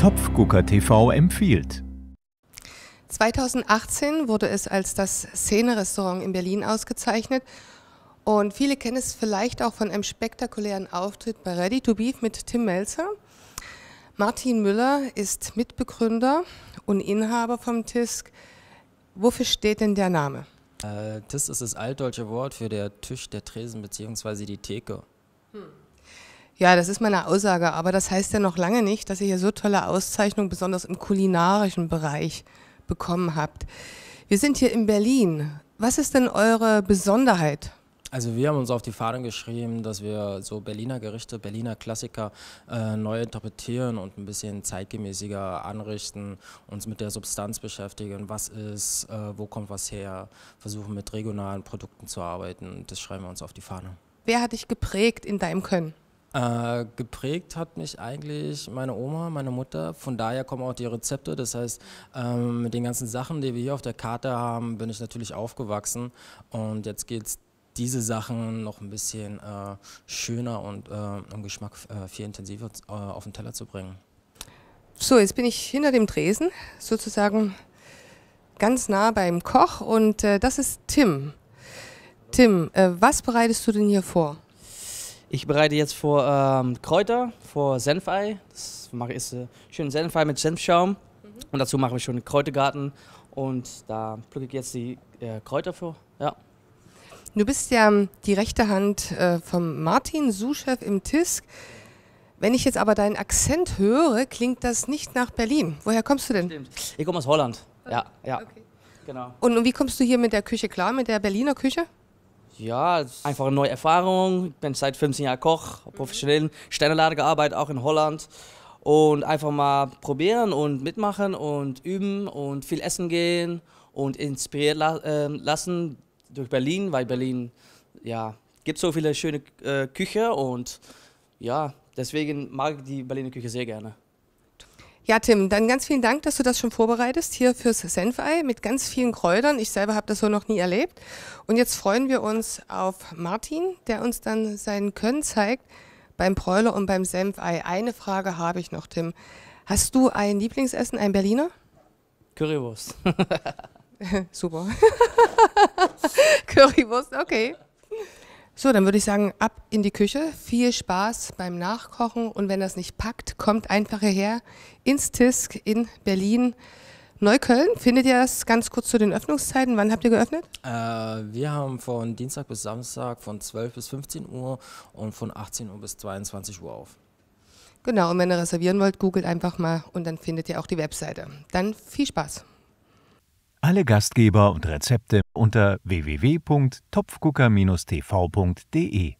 Topfgucker TV empfiehlt. 2018 wurde es als das Szene-Restaurant in Berlin ausgezeichnet. Und viele kennen es vielleicht auch von einem spektakulären Auftritt bei Ready to Beef mit Tim Melzer. Martin Müller ist Mitbegründer und Inhaber vom TISK. Wofür steht denn der Name? Äh, TISK ist das altdeutsche Wort für der Tisch, der Tresen bzw. die Theke. Hm. Ja, das ist meine Aussage, aber das heißt ja noch lange nicht, dass ihr hier so tolle Auszeichnungen, besonders im kulinarischen Bereich, bekommen habt. Wir sind hier in Berlin. Was ist denn eure Besonderheit? Also wir haben uns auf die Fahnen geschrieben, dass wir so Berliner Gerichte, Berliner Klassiker äh, neu interpretieren und ein bisschen zeitgemäßiger anrichten, uns mit der Substanz beschäftigen, was ist, äh, wo kommt was her, versuchen mit regionalen Produkten zu arbeiten. Das schreiben wir uns auf die Fahne. Wer hat dich geprägt in deinem Können? Äh, geprägt hat mich eigentlich meine Oma, meine Mutter. Von daher kommen auch die Rezepte. Das heißt, ähm, mit den ganzen Sachen, die wir hier auf der Karte haben, bin ich natürlich aufgewachsen. Und jetzt geht es diese Sachen noch ein bisschen äh, schöner und äh, im Geschmack äh, viel intensiver äh, auf den Teller zu bringen. So, jetzt bin ich hinter dem Tresen, sozusagen ganz nah beim Koch. Und äh, das ist Tim. Tim, was bereitest du denn hier vor? Ich bereite jetzt vor ähm, Kräuter, vor Senfei. Das mache ich äh, schön Senfei mit Senfschaum. Mhm. Und dazu machen wir schon einen Kräutergarten. Und da pflücke ich jetzt die äh, Kräuter vor. Ja. Du bist ja ähm, die rechte Hand äh, von Martin, sous im TISK. Wenn ich jetzt aber deinen Akzent höre, klingt das nicht nach Berlin. Woher kommst du denn? Stimmt. Ich komme aus Holland. Okay. Ja, ja. Okay. Genau. Und, und wie kommst du hier mit der Küche klar, mit der Berliner Küche? Ja, einfach eine neue Erfahrung. Ich bin seit 15 Jahren Koch, professionell, Sternenlader gearbeitet, auch in Holland. Und einfach mal probieren und mitmachen und üben und viel essen gehen und inspiriert la äh, lassen durch Berlin, weil Berlin, ja, gibt so viele schöne äh, Küche und ja, deswegen mag ich die Berliner Küche sehr gerne. Ja, Tim, dann ganz vielen Dank, dass du das schon vorbereitest hier fürs Senfei mit ganz vielen Kräutern. Ich selber habe das so noch nie erlebt. Und jetzt freuen wir uns auf Martin, der uns dann sein Können zeigt beim Bräuler und beim Senfei. Eine Frage habe ich noch, Tim. Hast du ein Lieblingsessen, ein Berliner? Currywurst. Super. Currywurst, okay. So, dann würde ich sagen, ab in die Küche. Viel Spaß beim Nachkochen und wenn das nicht packt, kommt einfach hierher ins TISK in Berlin. Neukölln, findet ihr das ganz kurz zu den Öffnungszeiten? Wann habt ihr geöffnet? Äh, wir haben von Dienstag bis Samstag von 12 bis 15 Uhr und von 18 Uhr bis 22 Uhr auf. Genau, und wenn ihr reservieren wollt, googelt einfach mal und dann findet ihr auch die Webseite. Dann viel Spaß! Alle Gastgeber und Rezepte unter www.topfgucker-tv.de